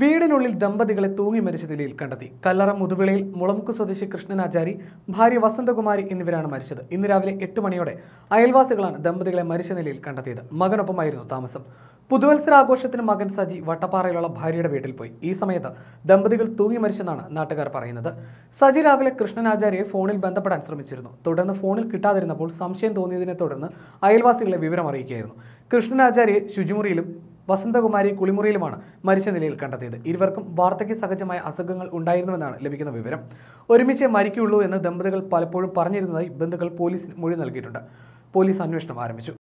വീടിനുള്ളിൽ ദമ്പതികളെ തൂങ്ങി മരിച്ച നിലയിൽ കണ്ടെത്തി കല്ലറ മുതുവിളയിൽ മുളമുക്ക് സ്വദേശി കൃഷ്ണനാചാരി ഭാര്യ വസന്തകുമാരി എന്നിവരാണ് മരിച്ചത് ഇന്ന് രാവിലെ എട്ട് മണിയോടെ അയൽവാസികളാണ് ദമ്പതികളെ മരിച്ച നിലയിൽ കണ്ടെത്തിയത് മകനൊപ്പമായിരുന്നു താമസം പുതുവത്സരാഘോഷത്തിന് മകൻ സജി വട്ടപ്പാറയിലുള്ള ഭാര്യയുടെ വീട്ടിൽ പോയി ഈ സമയത്ത് ദമ്പതികൾ തൂങ്ങി മരിച്ചെന്നാണ് നാട്ടുകാർ പറയുന്നത് സജി രാവിലെ കൃഷ്ണനാചാര്യെ ഫോണിൽ ബന്ധപ്പെടാൻ ശ്രമിച്ചിരുന്നു തുടർന്ന് ഫോണിൽ കിട്ടാതിരുന്നപ്പോൾ സംശയം തോന്നിയതിനെ തുടർന്ന് അയൽവാസികളെ വിവരം അറിയിക്കുകയായിരുന്നു കൃഷ്ണനാചാര്യെ ശുചിമുറിയിലും വസന്തകുമാരി കുളിമുറിയിലുമാണ് മരിച്ച നിലയിൽ കണ്ടെത്തിയത് ഇരുവർക്കും വാർദ്ധക്യ സഹജമായ അസുഖങ്ങൾ ഉണ്ടായിരുന്നുവെന്നാണ് ലഭിക്കുന്ന വിവരം ഒരുമിച്ച് മരിക്കുള്ളൂ എന്ന് ദമ്പതികൾ പലപ്പോഴും പറഞ്ഞിരുന്നതായി ബന്ധുക്കൾ പോലീസിന് മൊഴി നൽകിയിട്ടുണ്ട് പോലീസ് അന്വേഷണം ആരംഭിച്ചു